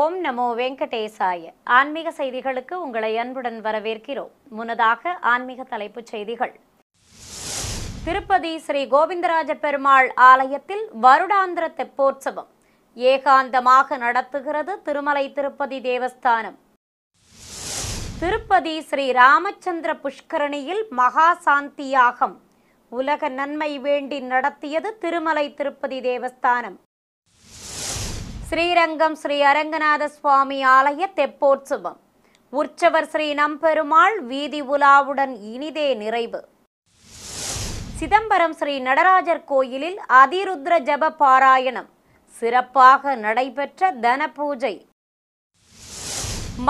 ஓம் நமோ வெங்கடேசாய ஆன்மீக செய்திகளுக்கு உங்களை அன்புடன் வரவேற்கிறோம் முன்னதாக ஆன்மீக தலைப்புச் செய்திகள் திருப்பதி ஸ்ரீ கோவிந்தராஜ பெருமாள் ஆலயத்தில் வருடாந்திர தெப்போற்சவம் ஏகாந்தமாக நடத்துகிறது திருமலை திருப்பதி தேவஸ்தானம் திருப்பதி ஸ்ரீ ராமச்சந்திர புஷ்கரணியில் மகா சாந்தியாகம் உலக நன்மை வேண்டி நடத்தியது திருமலை திருப்பதி தேவஸ்தானம் ஸ்ரீரங்கம் ஸ்ரீ அரங்கநாத சுவாமி ஆலய தெப்போற்சவம் உற்சவர் ஸ்ரீ நம்பெருமாள் வீதி உலாவுடன் இனிதே நிறைவு சிதம்பரம் ஸ்ரீ நடராஜர் கோயிலில் அதிருத்ர ஜப பாராயணம் சிறப்பாக நடைபெற்ற தன பூஜை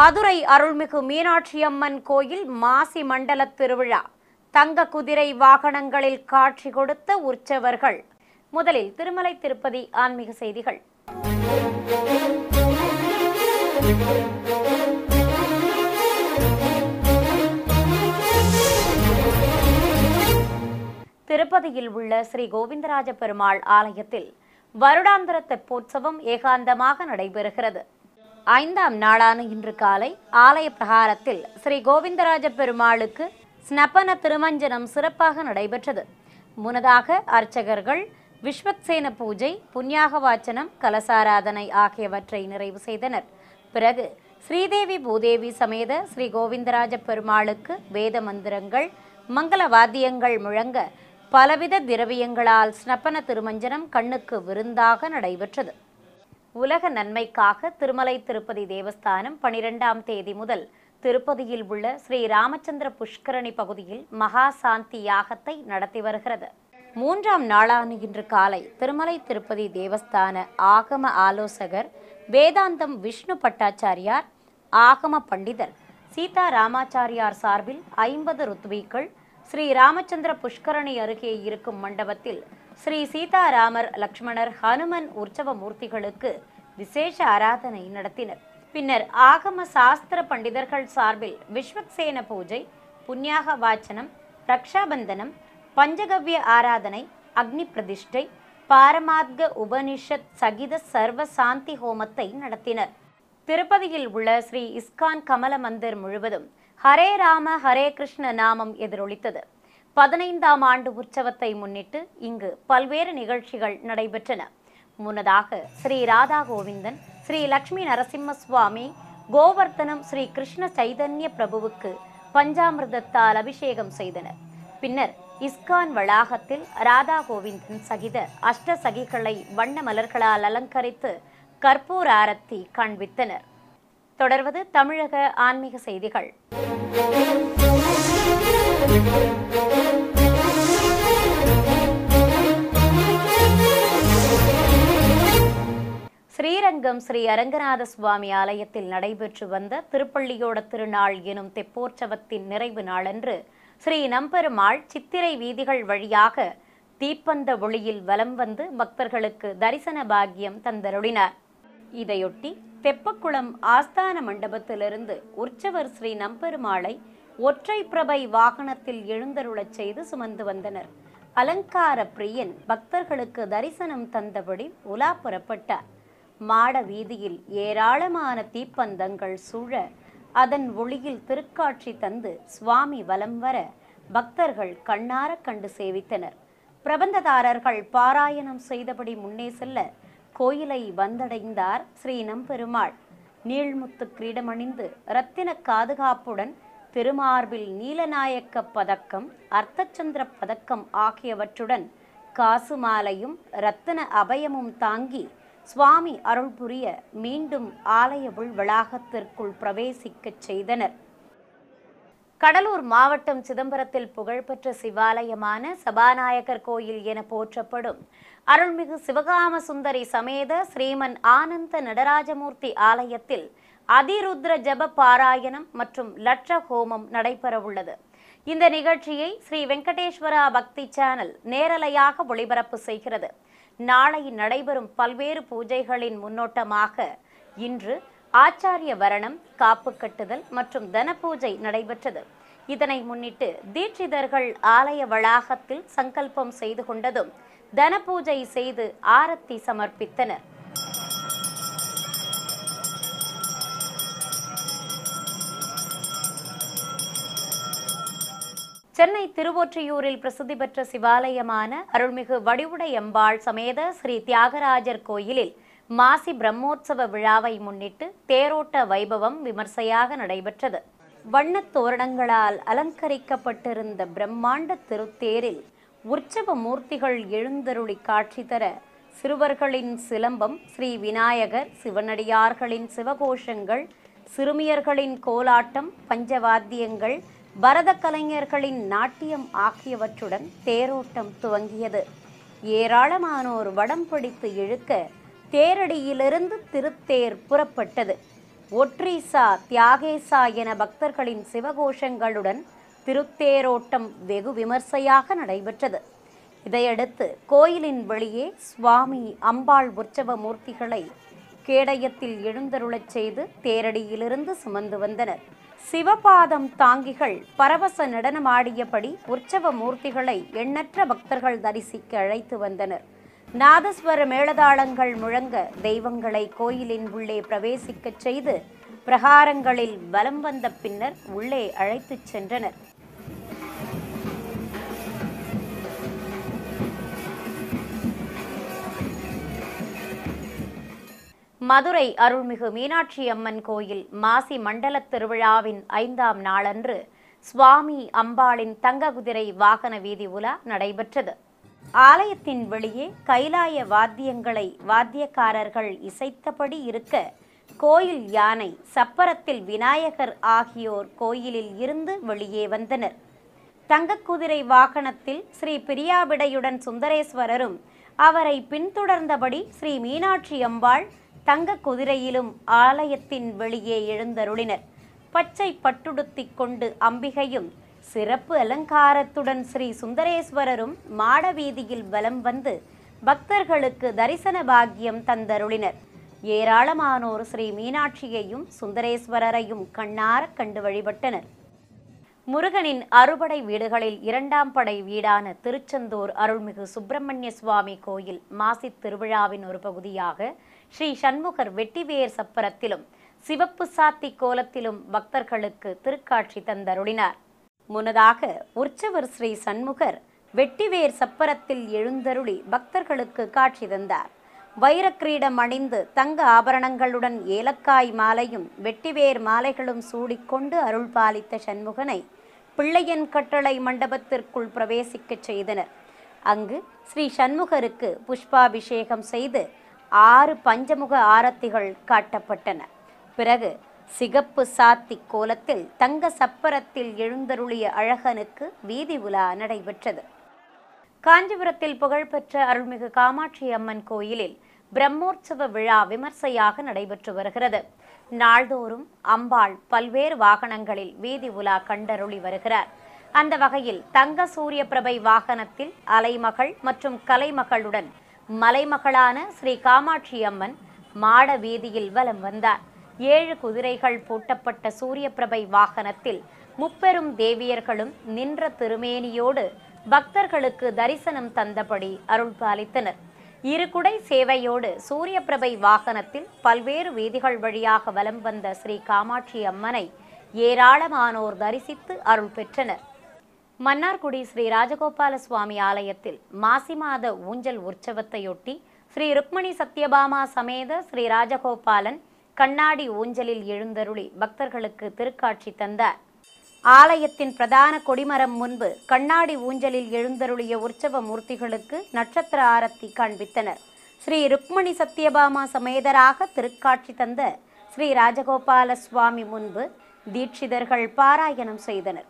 மதுரை அருள்மிகு மீனாட்சியம்மன் கோயில் மாசி மண்டல திருவிழா தங்க குதிரை வாகனங்களில் காட்சி கொடுத்த உற்சவர்கள் முதலில் திருமலை திருப்பதி ஆன்மீக செய்திகள் திருப்பதியில் உள்ள ஸ்ரீ கோவிந்தராஜ பெருமாள் ஆலயத்தில் வருடாந்திர தெப்போற்சவம் ஏகாந்தமாக நடைபெறுகிறது ஐந்தாம் நாளான இன்று காலை ஆலய பிரகாரத்தில் ஸ்ரீ கோவிந்தராஜ பெருமாளுக்கு ஸ்னப்பன திருமஞ்சனம் சிறப்பாக நடைபெற்றது முன்னதாக அர்ச்சகர்கள் விஸ்வக்சேன பூஜை புண்ணியாக வாச்சனம் கலசாராதனை ஆகியவற்றை நிறைவு செய்தனர் பிறகு ஸ்ரீதேவி பூதேவி சமேத ஸ்ரீ கோவிந்தராஜ பெருமாளுக்கு வேத மந்திரங்கள் மங்கள வாத்தியங்கள் முழங்க பலவித திரவியங்களால் ஸ்னப்பன திருமஞ்சனம் கண்ணுக்கு விருந்தாக நடைபெற்றது உலக நன்மைக்காக திருமலை திருப்பதி தேவஸ்தானம் பனிரெண்டாம் தேதி முதல் திருப்பதியில் உள்ள ஸ்ரீ ராமச்சந்திர புஷ்கரணி பகுதியில் மகா சாந்தியாகத்தை யாகத்தை நடத்தி வருகிறது மூன்றாம் நாளான இன்று காலை திருமலை திருப்பதி தேவஸ்தான ஆகம ஆலோசகர் வேதாந்தம் விஷ்ணு பட்டாச்சாரியார் ஆகம பண்டிதர் சீதா ராமாச்சாரியார் சார்பில் ஐம்பது ருத்வீக்கள் ஸ்ரீ ராமச்சந்திர புஷ்கரணி அருகே இருக்கும் மண்டபத்தில் ஸ்ரீ சீதாராமர் லக்ஷ்மணர் ஹனுமன் உற்சவ மூர்த்திகளுக்கு விசேஷ ஆராதனை நடத்தினர் பின்னர் ஆகம சாஸ்திர பண்டிதர்கள் சார்பில் விஸ்வக்சேன பூஜை புண்ணியாக வாச்சனம் ரக்ஷாபந்தனம் பஞ்சகவ்ய ஆராதனை அக்னி பிரதிஷ்டை பாரமாத்க உபனிஷத் சகித சர்வ சாந்தி ஹோமத்தை நடத்தினர் திருப்பதியில் உள்ள ஸ்ரீ இஸ்கான் கமல மந்திர் முழுவதும் ஹரே ராம ஹரே கிருஷ்ண நாமம் எதிரொலித்தது பதினைந்தாம் ஆண்டு உற்சவத்தை முன்னிட்டு இங்கு பல்வேறு நிகழ்ச்சிகள் நடைபெற்றன முன்னதாக ஸ்ரீ ராதா கோவிந்தன் ஸ்ரீ லக்ஷ்மி நரசிம்ம சுவாமி கோவர்த்தனம் ஸ்ரீ கிருஷ்ண சைதன்ய பிரபுவுக்கு பஞ்சாமிர்தத்தால் அபிஷேகம் செய்தனர் பின்னர் இஸ்கான் வளாகத்தில் ராதா கோவிந்தன் சகித அஷ்டசகிகளை வண்ண மலர்களால் அலங்கரித்து கற்பூர் ஆரத்தி காண்பித்தனர் தொடர்வது தமிழக ஆன்மீக செய்திகள் ஸ்ரீரங்கம் ஸ்ரீ அரங்கநாத சுவாமி ஆலயத்தில் நடைபெற்று வந்த திருப்பள்ளியோட திருநாள் எனும் தெப்போற்சவத்தின் நிறைவு நாளன்று ஸ்ரீ நம்பெருமாள் சித்திரை வீதிகள் வழியாக தீப்பந்த ஒளியில் வலம் வந்து பக்தர்களுக்கு தரிசன பாக்கியம் தந்தருளினார் இதையொட்டி தெப்பக்குளம் ஆஸ்தான மண்டபத்திலிருந்து உற்சவர் ஸ்ரீ நம்பெருமாளை ஒற்றை பிரபை வாகனத்தில் எழுந்தருளச் செய்து சுமந்து வந்தனர் அலங்கார பிரியன் பக்தர்களுக்கு தரிசனம் தந்தபடி உலா புறப்பட்டார் மாட வீதியில் ஏராளமான தீப்பந்தங்கள் சூழ அதன் ஒளியில் திருக்காட்சி தந்து சுவாமி வலம் வர பக்தர்கள் கண்ணார கண்டு சேவித்தனர் பிரபந்ததாரர்கள் பாராயணம் செய்தபடி முன்னே செல்ல கோயிலை வந்தடைந்தார் ஸ்ரீனம் பெருமாள் நீள்முத்து கிரீடமணிந்து இரத்தின காதுகாப்புடன் திருமார்பில் நீலநாயக்க பதக்கம் அர்த்தச்சந்திர பதக்கம் ஆகியவற்றுடன் காசு மாலையும் இரத்தின அபயமும் தாங்கி சுவாமி அருள் புரிய மீண்டும் ஆலய உள் வளாகத்திற்குள் பிரவேசிக்கச் செய்தனர் கடலூர் மாவட்டம் சிதம்பரத்தில் புகழ்பெற்ற சிவாலயமான சபாநாயகர் கோயில் என போற்றப்படும் அருள்மிகு சிவகாம சுந்தரி சமேத ஸ்ரீமன் ஆனந்த நடராஜமூர்த்தி ஆலயத்தில் அதிருத்ர ஜப பாராயணம் மற்றும் லட்ச ஹோமம் நடைபெறவுள்ளது இந்த நிகழ்ச்சியை ஸ்ரீ வெங்கடேஸ்வரா பக்தி சேனல் நேரலையாக ஒளிபரப்பு செய்கிறது நாளை நடைபெறும் பல்வேறு பூஜைகளின் முன்னோட்டமாக இன்று ஆச்சாரிய வரணம் காப்பு கட்டுதல் மற்றும் தனபூஜை நடைபெற்றது இதனை முன்னிட்டு தீட்சிதர்கள் ஆலய வளாகத்தில் சங்கல்பம் செய்து கொண்டதும் தனபூஜை செய்து ஆரத்தி சமர்ப்பித்தனர் சென்னை திருவொற்றியூரில் பிரசித்தி பெற்ற சிவாலயமான அருள்மிகு வடிவுடை எம்பாள் சமேத ஸ்ரீ தியாகராஜர் கோயிலில் மாசி பிரம்மோற்சவ விழாவை முன்னிட்டு தேரோட்ட வைபவம் விமர்சையாக நடைபெற்றது வண்ணத் தோரணங்களால் அலங்கரிக்கப்பட்டிருந்த பிரம்மாண்ட திருத்தேரில் உற்சவ மூர்த்திகள் எழுந்தருளி காட்சி தர சிறுவர்களின் சிலம்பம் ஸ்ரீ விநாயகர் சிவனடியார்களின் சிவகோஷங்கள் சிறுமியர்களின் கோலாட்டம் பஞ்சவாத்தியங்கள் பரத கலைஞர்களின் நாட்டியம் ஆகியவற்றுடன் தேரோட்டம் துவங்கியது ஏராளமானோர் வடம் பிடித்து இழுக்க தேரடியிலிருந்து திருத்தேர் புறப்பட்டது ஒற்றீசா தியாகேசா என பக்தர்களின் சிவகோஷங்களுடன் திருத்தேரோட்டம் வெகு விமர்சையாக நடைபெற்றது இதையடுத்து கோயிலின் வெளியே சுவாமி அம்பாள் உற்சவ மூர்த்திகளை கேடயத்தில் எழுந்தருளச் செய்து தேரடியிலிருந்து சுமந்து வந்தனர் சிவபாதம் தாங்கிகள் பரவச நடனமாடியபடி உற்சவ மூர்த்திகளை எண்ணற்ற பக்தர்கள் தரிசிக்க அழைத்து வந்தனர் நாதஸ்வர மேளதாளங்கள் முழங்க தெய்வங்களை கோயிலின் உள்ளே பிரவேசிக்கச் செய்து பிரகாரங்களில் வலம் வந்த பின்னர் உள்ளே அழைத்துச் சென்றனர் மதுரை அருள்மிகு மீனாட்சி அம்மன் கோயில் மாசி மண்டல திருவிழாவின் ஐந்தாம் நாளன்று சுவாமி அம்பாளின் தங்க குதிரை வாகன வீதி உலா நடைபெற்றது ஆலயத்தின் வெளியே கைலாய வாத்தியங்களை வாத்தியக்காரர்கள் இசைத்தபடி இருக்க கோயில் யானை சப்பரத்தில் விநாயகர் ஆகியோர் கோயிலில் இருந்து வெளியே வந்தனர் தங்க குதிரை வாகனத்தில் ஸ்ரீ பிரியாவிடையுடன் சுந்தரேஸ்வரரும் அவரை பின்தொடர்ந்தபடி ஸ்ரீ மீனாட்சி அம்பாள் தங்க குதிரையிலும் ஆலயத்தின் வெளியே எழுந்தருளினர் பச்சை பட்டுடுத்தி கொண்டு அம்பிகையும் சிறப்பு அலங்காரத்துடன் ஸ்ரீ சுந்தரேஸ்வரரும் மாடவீதியில் வலம் வந்து பக்தர்களுக்கு தரிசன பாக்கியம் தந்தருளினர் ஏராளமானோர் ஸ்ரீ மீனாட்சியையும் சுந்தரேஸ்வரரையும் கண்ணார கண்டு வழிபட்டனர் முருகனின் அறுபடை வீடுகளில் இரண்டாம் படை வீடான திருச்செந்தூர் அருள்மிகு சுப்பிரமணிய சுவாமி கோயில் மாசி திருவிழாவின் ஒரு பகுதியாக ஸ்ரீ சண்முகர் வெட்டிவேர் சப்பரத்திலும் சிவப்பு சாத்தி கோலத்திலும் பக்தர்களுக்கு திருக்காட்சி தந்தருளினார் முன்னதாக உற்சவர் ஸ்ரீ சண்முகர் வெட்டிவேர் சப்பரத்தில் எழுந்தருளி பக்தர்களுக்கு காட்சி தந்தார் வைரக்கிரீடம் அணிந்து தங்க ஆபரணங்களுடன் ஏலக்காய் மாலையும் வெட்டிவேர் மாலைகளும் சூடிக்கொண்டு அருள் பாலித்த சண்முகனை பிள்ளையன் கட்டளை மண்டபத்திற்குள் பிரவேசிக்கச் செய்தனர் அங்கு ஸ்ரீ சண்முகருக்கு புஷ்பாபிஷேகம் செய்து ஆறு பஞ்சமுக ஆரத்திகள் காட்டப்பட்டன பிறகு சிகப்பு சாத்தி கோலத்தில் தங்க சப்பரத்தில் எழுந்தருளிய அழகனுக்கு வீதி உலா நடைபெற்றது காஞ்சிபுரத்தில் புகழ்பெற்ற அருள்மிகு காமாட்சி அம்மன் கோயிலில் பிரம்மோற்சவ விழா விமர்சையாக நடைபெற்று வருகிறது நாள்தோறும் அம்பாள் பல்வேறு வாகனங்களில் வீதி உலா கண்டருளி வருகிறார் அந்த வகையில் தங்க சூரிய பிரபை வாகனத்தில் அலைமகள் மற்றும் கலைமகளுடன் மலைமகளான ஸ்ரீ காமாட்சி அம்மன் மாட வீதியில் வலம் வந்தார் ஏழு குதிரைகள் பூட்டப்பட்ட சூரியபிரபை வாகனத்தில் முப்பெரும் தேவியர்களும் நின்ற திருமேனியோடு பக்தர்களுக்கு தரிசனம் தந்தபடி அருள் பாலித்தனர் இரு குடை சேவையோடு சூரியபிரபை வாகனத்தில் பல்வேறு வீதிகள் வழியாக வலம் வந்த ஸ்ரீ காமாட்சி அம்மனை ஏராளமானோர் தரிசித்து அருள் பெற்றனர் மன்னார்குடி ஸ்ரீ ராஜகோபால சுவாமி ஆலயத்தில் மாசி மாத ஊஞ்சல் உற்சவத்தையொட்டி ஸ்ரீ ருக்மணி சத்யபாமா சமேத ஸ்ரீ ராஜகோபாலன் கண்ணாடி ஊஞ்சலில் எழுந்தருளி பக்தர்களுக்கு திருக்காட்சி தந்தார் ஆலயத்தின் பிரதான கொடிமரம் முன்பு கண்ணாடி ஊஞ்சலில் எழுந்தருளிய உற்சவ மூர்த்திகளுக்கு நட்சத்திர ஆரத்தி காண்பித்தனர் ஸ்ரீ ருக்மணி சத்யபாமா சமேதராக திருக்காட்சி தந்த ஸ்ரீ ராஜகோபால சுவாமி முன்பு தீட்சிதர்கள் பாராயணம் செய்தனர்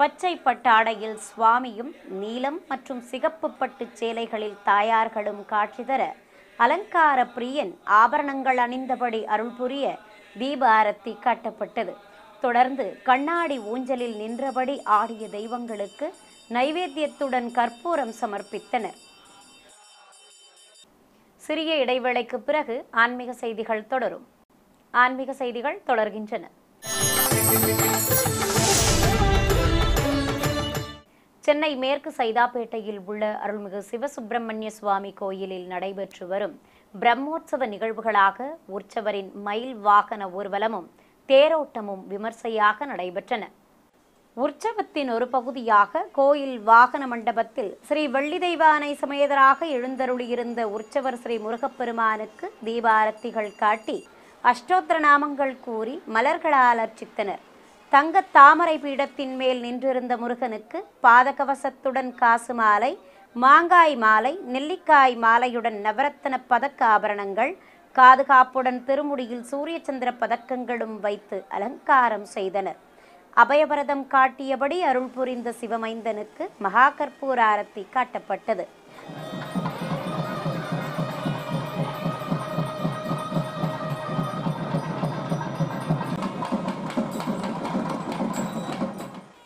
பச்சை பட்டாடையில் சுவாமியும் நீலம் மற்றும் சிகப்பு பட்டு சேலைகளில் தாயார்களும் காட்சி தர அலங்கார பிரியன் ஆபரணங்கள் அணிந்தபடி அருள் புரிய ஆரத்தி காட்டப்பட்டது தொடர்ந்து கண்ணாடி ஊஞ்சலில் நின்றபடி ஆடிய தெய்வங்களுக்கு நைவேத்தியத்துடன் கற்பூரம் சமர்ப்பித்தனர் சிறிய இடைவேளைக்கு பிறகு ஆன்மீக செய்திகள் தொடரும் ஆன்மீக செய்திகள் தொடர்கின்றன சென்னை மேற்கு சைதாப்பேட்டையில் உள்ள அருள்மிகு சிவசுப்பிரமணிய சுவாமி கோயிலில் நடைபெற்று வரும் பிரம்மோற்சவ நிகழ்வுகளாக உற்சவரின் மயில் வாகன ஊர்வலமும் தேரோட்டமும் விமர்சையாக நடைபெற்றன உற்சவத்தின் ஒரு பகுதியாக கோயில் வாகன மண்டபத்தில் ஸ்ரீ வெள்ளிதெய்வானை சமேதராக எழுந்தருளியிருந்த உற்சவர் ஸ்ரீ முருகப்பெருமானுக்கு தீபாரத்திகள் காட்டி அஷ்டோத்திர நாமங்கள் கூறி மலர்களால் அர்ச்சித்தனர் தங்கத் தாமரை பீடத்தின் மேல் நின்றிருந்த முருகனுக்கு பாதகவசத்துடன் காசு மாலை மாங்காய் மாலை நெல்லிக்காய் மாலையுடன் நவரத்தன பதக்க ஆபரணங்கள் பாதுகாப்புடன் திருமுடியில் சூரிய சந்திர பதக்கங்களும் வைத்து அலங்காரம் செய்தனர் அபயபரதம் காட்டியபடி அருள் புரிந்த சிவமைந்தனுக்கு மகாகற்பூர ஆரத்தி காட்டப்பட்டது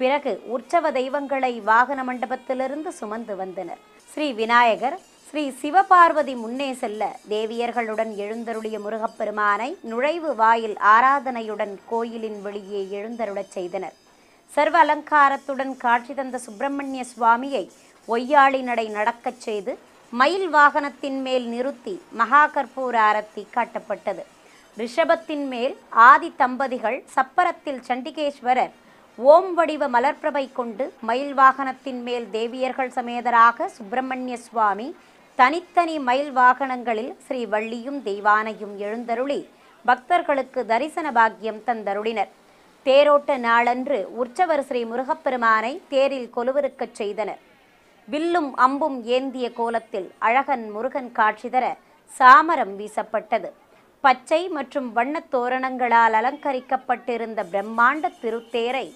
பிறகு உற்சவ தெய்வங்களை வாகன மண்டபத்திலிருந்து சுமந்து வந்தனர் ஸ்ரீ விநாயகர் ஸ்ரீ சிவபார்வதி முன்னே செல்ல தேவியர்களுடன் எழுந்தருளிய முருகப்பெருமானை நுழைவு வாயில் ஆராதனையுடன் கோயிலின் வெளியே எழுந்தருளச் செய்தனர் சர்வ அலங்காரத்துடன் காட்சி தந்த சுப்பிரமணிய சுவாமியை ஒய்யாளி நடை நடக்கச் செய்து மயில் வாகனத்தின் மேல் நிறுத்தி மகா கற்பூர காட்டப்பட்டது ரிஷபத்தின் மேல் ஆதி தம்பதிகள் சப்பரத்தில் சண்டிகேஸ்வரர் ஓம் வடிவ மலர்பிரபை கொண்டு மயில் வாகனத்தின் மேல் தேவியர்கள் சமேதராக சுப்பிரமணிய சுவாமி தனித்தனி மயில் வாகனங்களில் ஸ்ரீ வள்ளியும் தெய்வானையும் எழுந்தருளி பக்தர்களுக்கு தரிசன பாக்கியம் தந்தருளினர் தேரோட்ட நாளன்று உற்சவர் ஸ்ரீ முருகப்பெருமானை தேரில் கொலுவிருக்கச் செய்தனர் வில்லும் அம்பும் ஏந்திய கோலத்தில் அழகன் முருகன் காட்சி தர சாமரம் வீசப்பட்டது பச்சை மற்றும் வண்ணத் தோரணங்களால் அலங்கரிக்கப்பட்டிருந்த பிரம்மாண்ட திருத்தேரை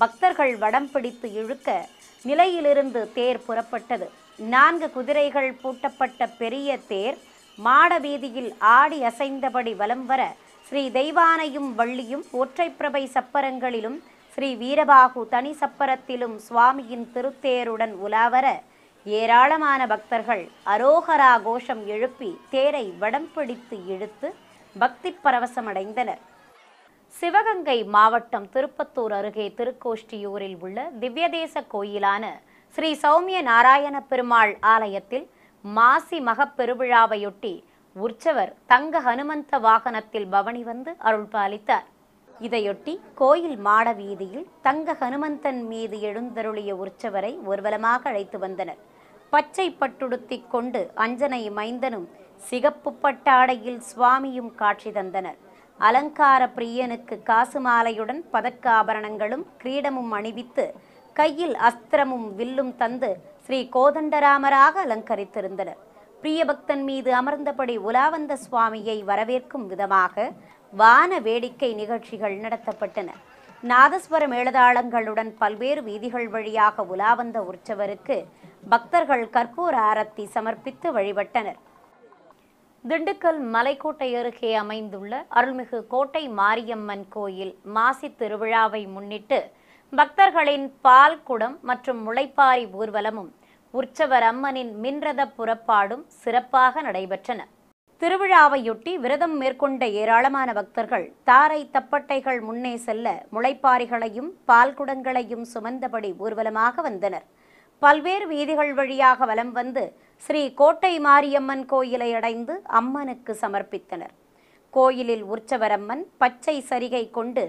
பக்தர்கள் வடம் பிடித்து இழுக்க நிலையிலிருந்து தேர் புறப்பட்டது நான்கு குதிரைகள் பூட்டப்பட்ட பெரிய தேர் மாட வீதியில் ஆடி அசைந்தபடி வலம் வர ஸ்ரீ தெய்வானையும் வள்ளியும் ஒற்றைப்பிரபை சப்பரங்களிலும் ஸ்ரீ வீரபாகு தனி சப்பரத்திலும் சுவாமியின் திருத்தேருடன் உலாவர ஏராளமான பக்தர்கள் அரோகரா கோஷம் எழுப்பி தேரை வடம் பிடித்து இழுத்து பக்தி பரவசமடைந்தனர் சிவகங்கை மாவட்டம் திருப்பத்தூர் அருகே திருக்கோஷ்டியூரில் உள்ள திவ்யதேச கோயிலான ஸ்ரீ சௌமிய நாராயண பெருமாள் ஆலயத்தில் மாசி மகப்பெருவிழாவையொட்டி உற்சவர் தங்க ஹனுமந்த வாகனத்தில் பவனி வந்து அருள் பாலித்தார் இதையொட்டி கோயில் மாட வீதியில் தங்க ஹனுமந்தன் மீது எழுந்தருளிய உற்சவரை ஊர்வலமாக அழைத்து வந்தனர் பச்சை பட்டுடுத்தி கொண்டு அஞ்சனை மைந்தனும் சிகப்பு பட்டாடையில் சுவாமியும் காட்சி தந்தனர் அலங்கார பிரியனுக்கு காசு மாலையுடன் பதக்க ஆபரணங்களும் கிரீடமும் அணிவித்து கையில் அஸ்திரமும் வில்லும் தந்து ஸ்ரீ கோதண்டராமராக அலங்கரித்திருந்தனர் பிரியபக்தன் மீது அமர்ந்தபடி உலாவந்த சுவாமியை வரவேற்கும் விதமாக வான வேடிக்கை நிகழ்ச்சிகள் நடத்தப்பட்டன நாதஸ்வர மேளதாளங்களுடன் பல்வேறு வீதிகள் வழியாக உலாவந்த உற்சவருக்கு பக்தர்கள் கற்பூர ஆரத்தி சமர்ப்பித்து வழிபட்டனர் திண்டுக்கல் மலைக்கோட்டை அருகே அமைந்துள்ள அருள்மிகு கோட்டை மாரியம்மன் கோயில் மாசி திருவிழாவை முன்னிட்டு பக்தர்களின் பால் குடம் மற்றும் முளைப்பாரி ஊர்வலமும் உற்சவர் அம்மனின் மின்ரத புறப்பாடும் சிறப்பாக நடைபெற்றன திருவிழாவையொட்டி விரதம் மேற்கொண்ட ஏராளமான பக்தர்கள் தாரை தப்பட்டைகள் முன்னே செல்ல முளைப்பாரிகளையும் பால்குடங்களையும் சுமந்தபடி ஊர்வலமாக வந்தனர் பல்வேறு வீதிகள் வழியாக வலம் வந்து ஸ்ரீ கோட்டை மாரியம்மன் கோயிலை அடைந்து அம்மனுக்கு சமர்ப்பித்தனர் கோயிலில் உற்சவரம்மன் பச்சை சரிகை கொண்டு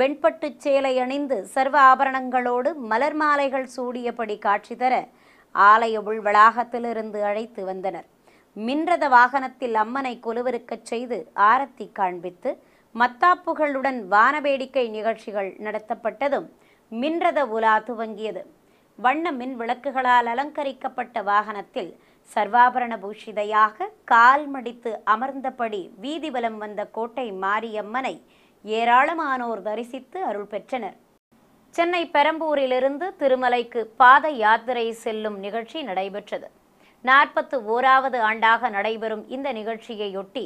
வெண்பட்டுச் சேலை அணிந்து சர்வ ஆபரணங்களோடு மலர் மாலைகள் சூடியபடி காட்சி தர ஆலய உள் வளாகத்திலிருந்து அழைத்து வந்தனர் மின்றத வாகனத்தில் அம்மனை கொலுவிருக்கச் செய்து ஆரத்தி காண்பித்து மத்தாப்புகளுடன் வானவேடிக்கை நிகழ்ச்சிகள் நடத்தப்பட்டதும் மின்றத உலா துவங்கியது வண்ண மின் விளக்குகளால் அலங்கரிக்கப்பட்ட வாகனத்தில் சர்வாபரண பூஷிதையாக கால் மடித்து அமர்ந்தபடி வீதிவலம் வந்த கோட்டை மாரியம்மனை ஏராளமானோர் தரிசித்து அருள் பெற்றனர் சென்னை பெரம்பூரிலிருந்து திருமலைக்கு பாத யாத்திரை செல்லும் நிகழ்ச்சி நடைபெற்றது நாற்பத்து ஓராவது ஆண்டாக நடைபெறும் இந்த நிகழ்ச்சியையொட்டி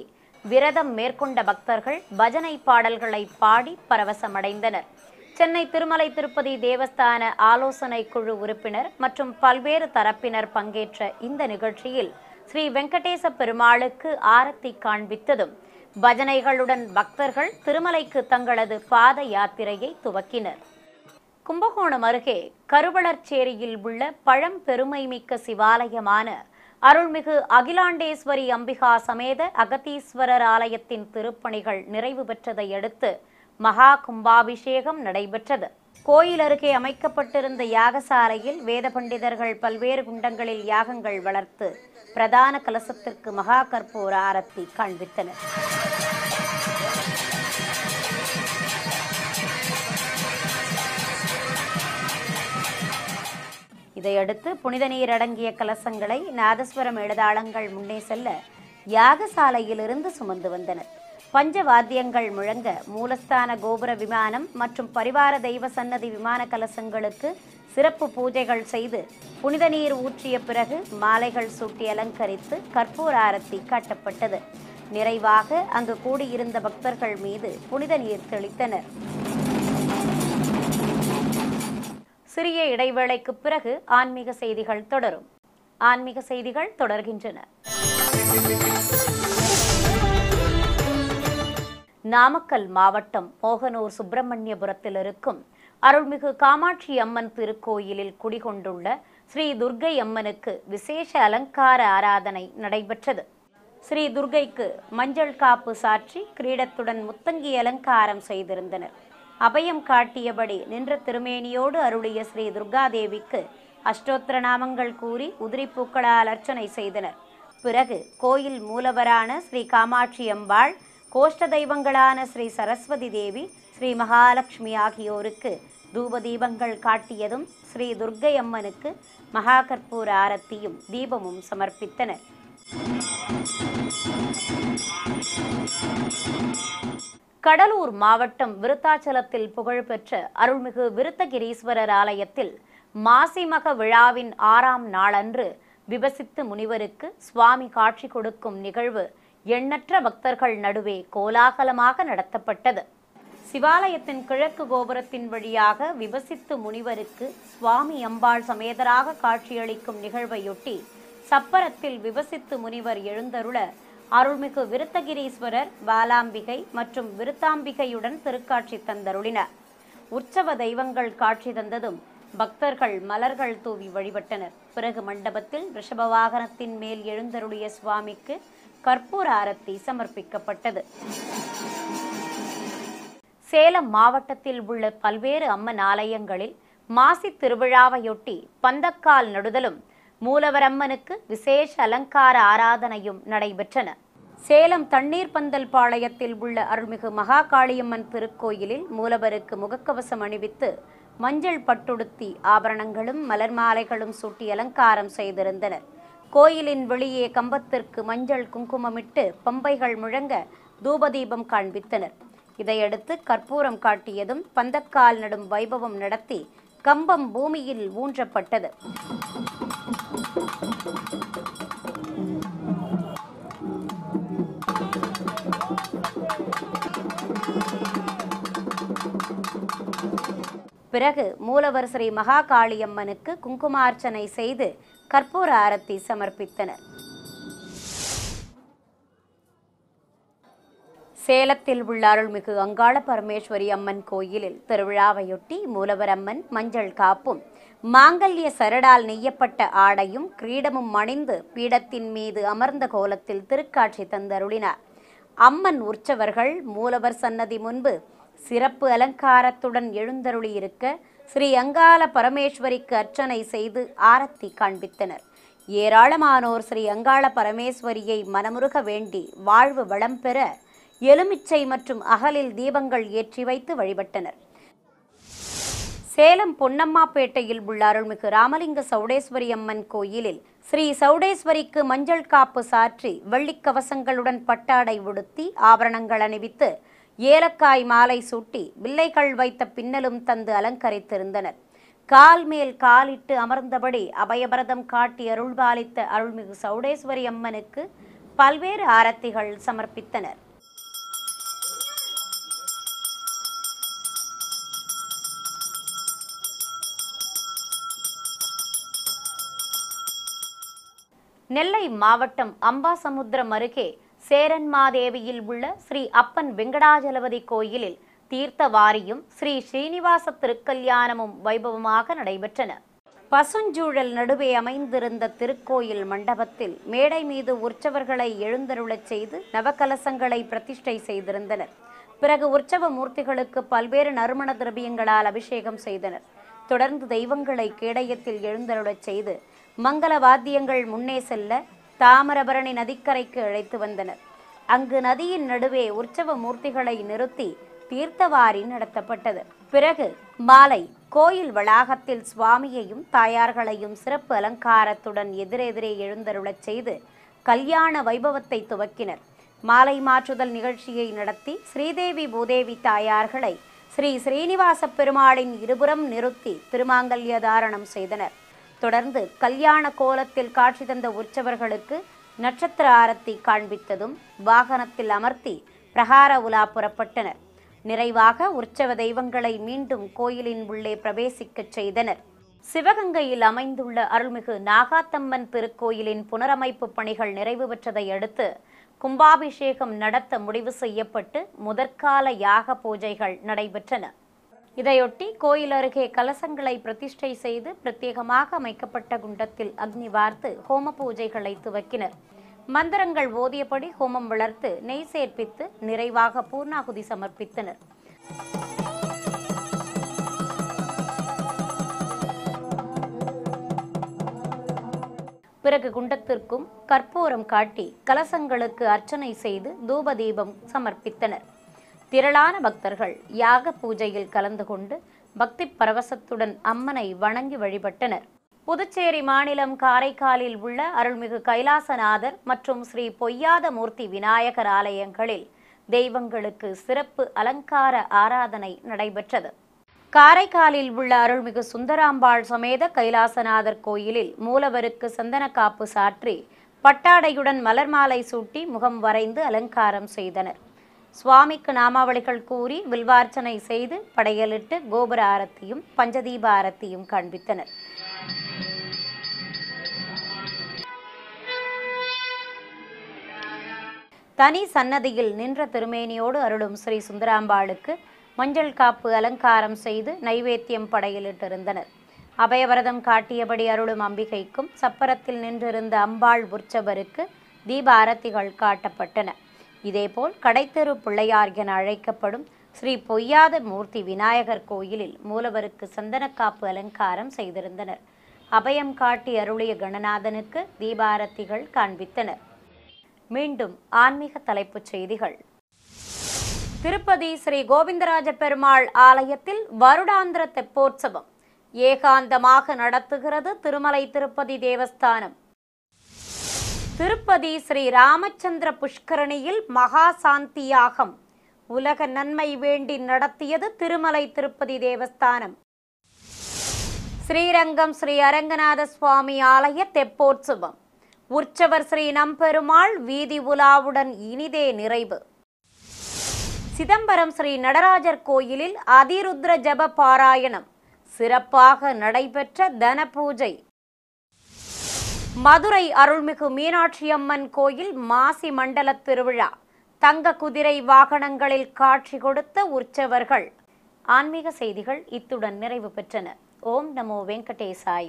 விரதம் மேற்கொண்ட பக்தர்கள் பஜனை பாடல்களை பாடி பரவசமடைந்தனர் சென்னை திருமலை திருப்பதி தேவஸ்தான ஆலோசனை குழு உறுப்பினர் மற்றும் பல்வேறு தரப்பினர் பங்கேற்ற இந்த நிகழ்ச்சியில் ஸ்ரீ வெங்கடேச பெருமாளுக்கு ஆரத்தி காண்பித்ததும் பஜனைகளுடன் பக்தர்கள் திருமலைக்கு தங்களது பாத யாத்திரையை துவக்கினர் கும்பகோணம் அருகே கருவளர்ச்சேரியில் உள்ள பழம் பெருமை மிக்க சிவாலயமான அருள்மிகு அகிலாண்டேஸ்வரி அம்பிகா சமேத அகத்தீஸ்வரர் ஆலயத்தின் திருப்பணிகள் நிறைவு பெற்றதை அடுத்து மகா கும்பாபிஷேகம் நடைபெற்றது கோயில் அருகே அமைக்கப்பட்டிருந்த யாகசாலையில் வேத பண்டிதர்கள் பல்வேறு குண்டங்களில் யாகங்கள் வளர்த்து பிரதான கலசத்திற்கு மகா கற்பூர ஆரத்தி காண்பித்தனர் இதையடுத்து புனித நீர் அடங்கிய கலசங்களை நாதஸ்வரம் எழுதாளங்கள் முன்னே செல்ல யாகசாலையிலிருந்து சுமந்து வந்தனர் பஞ்ச வாத்தியங்கள் முழங்க மூலஸ்தான கோபுர விமானம் மற்றும் பரிவார தெய்வ சன்னதி விமான கலசங்களுக்கு சிறப்பு பூஜைகள் செய்து புனித நீர் ஊற்றிய பிறகு மாலைகள் சூட்டி அலங்கரித்து கற்பூர ஆரத்தி காட்டப்பட்டது நிறைவாக அங்கு கூடியிருந்த பக்தர்கள் மீது புனித நீர் தெளித்தனர் சிறிய இடைவேளைக்கு பிறகு ஆன்மீக செய்திகள் தொடரும் ஆன்மீக செய்திகள் தொடர்கின்றன நாமக்கல் மாவட்டம் மோகனூர் சுப்பிரமணியபுரத்தில் இருக்கும் அருள்மிகு காமாட்சி அம்மன் திருக்கோயிலில் குடிகொண்டுள்ள ஸ்ரீ துர்கை அம்மனுக்கு விசேஷ அலங்கார ஆராதனை நடைபெற்றது ஸ்ரீ துர்கைக்கு மஞ்சள் காப்பு சாற்றி கிரீடத்துடன் முத்தங்கி அலங்காரம் செய்திருந்தனர் அபயம் காட்டியபடி நின்ற திருமேனியோடு அருளிய ஸ்ரீ துர்காதேவிக்கு அஷ்டோத்திர நாமங்கள் கூறி உதிரி பூக்களால் அர்ச்சனை செய்தனர் பிறகு கோயில் மூலவரான ஸ்ரீ காமாட்சி அம்பாள் கோஷ்ட தெய்வங்களான ஸ்ரீ சரஸ்வதி தேவி ஸ்ரீ மகாலட்சுமி ஆகியோருக்கு தூப தீபங்கள் காட்டியதும் ஸ்ரீ துர்க்கை அம்மனுக்கு மகாகற்பூர் ஆரத்தியும் தீபமும் சமர்ப்பித்தனர் கடலூர் மாவட்டம் விருத்தாச்சலத்தில் புகழ்பெற்ற அருள்மிகு விருத்தகிரீஸ்வரர் ஆலயத்தில் மாசிமக விழாவின் ஆறாம் நாளன்று விபசித்து முனிவருக்கு சுவாமி காட்சி கொடுக்கும் நிகழ்வு எண்ணற்ற பக்தர்கள் நடுவே கோலாகலமாக நடத்தப்பட்டது சிவாலயத்தின் கிழக்கு கோபுரத்தின் வழியாக விபசித்து முனிவருக்கு சுவாமி அம்பாள் சமேதராக காட்சியளிக்கும் நிகழ்வையொட்டி சப்பரத்தில் விபசித்து முனிவர் எழுந்தருள அருள்மிகு விருத்தகிரீஸ்வரர் பாலாம்பிகை மற்றும் விருத்தாம்பிகையுடன் திருக்காட்சி தந்தருளினர் உற்சவ தெய்வங்கள் காட்சி தந்ததும் பக்தர்கள் மலர்கள் தூவி வழிபட்டனர் பிறகு மண்டபத்தில் ரிஷபவாகனத்தின் மேல் எழுந்தருளிய சுவாமிக்கு கற்பூர ஆரத்தி சமர்ப்பிக்கப்பட்டது சேலம் மாவட்டத்தில் உள்ள பல்வேறு அம்மன் ஆலயங்களில் மாசி திருவிழாவையொட்டி பந்தக்கால் நடுதலும் மூலவரம்மனுக்கு விசேஷ அலங்கார ஆராதனையும் நடைபெற்றன சேலம் தண்ணீர் பந்தல் பாளையத்தில் உள்ள அருள்மிகு மகா காளியம்மன் திருக்கோயிலில் மூலவருக்கு முகக்கவசம் அணிவித்து மஞ்சள் பட்டுடுத்தி ஆபரணங்களும் மலர் மாலைகளும் சூட்டி அலங்காரம் செய்திருந்தனர் கோயிலின் வெளியே கம்பத்திற்கு மஞ்சள் குங்குமமிட்டு பம்பைகள் முழங்க தூபதீபம் காண்பித்தனர் இதையடுத்து கற்பூரம் காட்டியதும் பந்தக்கால் நடும் வைபவம் நடத்தி கம்பம் பூமியில் ஊன்றப்பட்டது பிறகு மூலவர் ஸ்ரீ மகாகாளியம்மனுக்கு குங்குமார்ச்சனை செய்து கற்பூர ஆரத்தி சமர்ப்பித்தனர் சேலத்தில் உள்ள அருள்மிகு அங்காள பரமேஸ்வரி அம்மன் கோயிலில் திருவிழாவையொட்டி மூலவர் அம்மன் மஞ்சள் காப்பும் மாங்கல்ய சரடால் நெய்யப்பட்ட ஆடையும் கிரீடமும் அணிந்து பீடத்தின் மீது அமர்ந்த கோலத்தில் திருக்காட்சி தந்தருளினார் அம்மன் உற்சவர்கள் மூலவர் சன்னதி முன்பு சிறப்பு அலங்காரத்துடன் எழுந்தருளியிருக்க ஸ்ரீ அங்கால பரமேஸ்வரிக்கு அர்ச்சனை செய்து ஆரத்தி காண்பித்தனர் ஏராளமானோர் ஸ்ரீ அங்காள பரமேஸ்வரியை மனமுருக வேண்டி வாழ்வு வளம் பெற எலுமிச்சை மற்றும் அகலில் தீபங்கள் ஏற்றி வைத்து வழிபட்டனர் சேலம் பொன்னம்மாப்பேட்டையில் உள்ள அருள்மிகு ராமலிங்க சௌடேஸ்வரி அம்மன் கோயிலில் ஸ்ரீ சௌடேஸ்வரிக்கு மஞ்சள் காப்பு சாற்றி வெள்ளிக்கவசங்களுடன் பட்டாடை உடுத்தி ஆபரணங்கள் அணிவித்து ஏலக்காய் மாலை சூட்டி வில்லைகள் வைத்த பின்னலும் தந்து அலங்கரித்திருந்தனர் கால் மேல் காலிட்டு அமர்ந்தபடி அபயபரதம் காட்டி அருள்பாலித்த அருள்மிகு சௌடேஸ்வரி அம்மனுக்கு பல்வேறு ஆரத்திகள் சமர்ப்பித்தனர் நெல்லை மாவட்டம் அம்பாசமுத்திரம் அருகே சேரன்மாதேவியில் உள்ள ஸ்ரீ அப்பன் வெங்கடாஜலபதி கோயிலில் தீர்த்த வாரியும் ஸ்ரீ ஸ்ரீனிவாச திருக்கல்யாணமும் வைபவமாக நடைபெற்றன பசுஞ்சூழல் நடுவே அமைந்திருந்த திருக்கோயில் மண்டபத்தில் மேடை மீது உற்சவர்களை எழுந்தருளச் செய்து நவகலசங்களை பிரதிஷ்டை செய்திருந்தனர் பிறகு உற்சவ மூர்த்திகளுக்கு பல்வேறு நறுமண திரவியங்களால் அபிஷேகம் செய்தனர் தொடர்ந்து தெய்வங்களை கேடயத்தில் எழுந்தருளச் செய்து மங்கள வாத்தியங்கள் முன்னே செல்ல தாமிரபரணி நதிக்கரைக்கு அழைத்து வந்தனர் அங்கு நதியின் நடுவே உற்சவ மூர்த்திகளை நிறுத்தி தீர்த்தவாரி நடத்தப்பட்டது பிறகு மாலை கோயில் வளாகத்தில் சுவாமியையும் தாயார்களையும் சிறப்பு அலங்காரத்துடன் எதிரெதிரே எழுந்தருளச் செய்து கல்யாண வைபவத்தை துவக்கினர் மாலை மாற்றுதல் நிகழ்ச்சியை நடத்தி ஸ்ரீதேவி பூதேவி தாயார்களை ஸ்ரீ ஸ்ரீனிவாச பெருமாளின் இருபுறம் நிறுத்தி திருமாங்கல்ய தாரணம் செய்தனர் தொடர்ந்து கல்யாண கோலத்தில் காட்சி தந்த உற்சவர்களுக்கு நட்சத்திர ஆரத்தி காண்பித்ததும் வாகனத்தில் அமர்த்தி பிரகார உலா புறப்பட்டனர் நிறைவாக உற்சவ தெய்வங்களை மீண்டும் கோயிலின் உள்ளே பிரவேசிக்கச் செய்தனர் சிவகங்கையில் அமைந்துள்ள அருள்மிகு நாகாத்தம்மன் திருக்கோயிலின் புனரமைப்பு பணிகள் நிறைவு பெற்றதை அடுத்து கும்பாபிஷேகம் நடத்த முடிவு செய்யப்பட்டு முதற்கால யாக பூஜைகள் நடைபெற்றன இதையொட்டி கோயில் அருகே கலசங்களை பிரதிஷ்டை செய்து பிரத்யேகமாக அமைக்கப்பட்ட குண்டத்தில் அக்னி வார்த்து ஹோம பூஜைகளை துவக்கினர் மந்திரங்கள் ஓதியபடி ஹோமம் வளர்த்து நெய் சேர்ப்பித்து நிறைவாக பூர்ணாகுதி சமர்ப்பித்தனர் பிறகு குண்டத்திற்கும் கற்பூரம் காட்டி கலசங்களுக்கு அர்ச்சனை செய்து தூப தீபம் சமர்ப்பித்தனர் திரளான பக்தர்கள் யாக பூஜையில் கலந்து கொண்டு பக்தி பரவசத்துடன் அம்மனை வணங்கி வழிபட்டனர் புதுச்சேரி மாநிலம் காரைக்காலில் உள்ள அருள்மிகு கைலாசநாதர் மற்றும் ஸ்ரீ பொய்யாத மூர்த்தி விநாயகர் ஆலயங்களில் தெய்வங்களுக்கு சிறப்பு அலங்கார ஆராதனை நடைபெற்றது காரைக்காலில் உள்ள அருள்மிகு சுந்தராம்பாள் சமேத கைலாசநாதர் கோயிலில் மூலவருக்கு சந்தன காப்பு சாற்றி பட்டாடையுடன் மலர்மாலை சூட்டி முகம் வரைந்து அலங்காரம் செய்தனர் சுவாமிக்கு நாமாவளிகள் கூறி வில்வார்ச்சனை செய்து படையலிட்டு கோபுர ஆரத்தியும் பஞ்சதீப ஆரத்தியும் காண்பித்தனர் தனி சன்னதியில் நின்ற திருமேனியோடு அருளும் ஸ்ரீ சுந்தராம்பாளுக்கு மஞ்சள் காப்பு அலங்காரம் செய்து நைவேத்தியம் படையிலிட்டிருந்தனர் அபயவிரதம் காட்டியபடி அருளும் அம்பிகைக்கும் சப்பரத்தில் நின்றிருந்த அம்பாள் உற்சவருக்கு தீப ஆரத்திகள் காட்டப்பட்டன இதேபோல் கடைத்தெரு பிள்ளையார் என அழைக்கப்படும் ஸ்ரீ பொய்யாத மூர்த்தி விநாயகர் கோயிலில் மூலவருக்கு சந்தனக்காப்பு அலங்காரம் செய்திருந்தனர் அபயம் காட்டி அருளிய கணநாதனுக்கு தீபாரத்திகள் காண்பித்தனர் மீண்டும் ஆன்மீக தலைப்புச் செய்திகள் திருப்பதி ஸ்ரீ கோவிந்தராஜ பெருமாள் ஆலயத்தில் வருடாந்திர தெப்போற்சவம் ஏகாந்தமாக நடத்துகிறது திருமலை திருப்பதி தேவஸ்தானம் திருப்பதி ஸ்ரீ ராமச்சந்திர புஷ்கரணியில் மகா சாந்தியாகம் உலக நன்மை வேண்டி நடத்தியது திருமலை திருப்பதி தேவஸ்தானம் ஸ்ரீரங்கம் ஸ்ரீ அரங்கநாத சுவாமி ஆலய தெப்போற்சவம் உற்சவர் ஸ்ரீ நம்பெருமாள் வீதி உலாவுடன் இனிதே நிறைவு சிதம்பரம் ஸ்ரீ நடராஜர் கோயிலில் அதிருத்ர ஜப பாராயணம் சிறப்பாக நடைபெற்ற தன பூஜை மதுரை அருள்மிகு மீனாட்சி அம்மன் கோயில் மாசி மண்டல திருவிழா தங்க குதிரை வாகனங்களில் காட்சி கொடுத்த உற்சவர்கள் ஆன்மீக செய்திகள் இத்துடன் நிறைவு பெற்றன ஓம் நமோ வெங்கடேசாய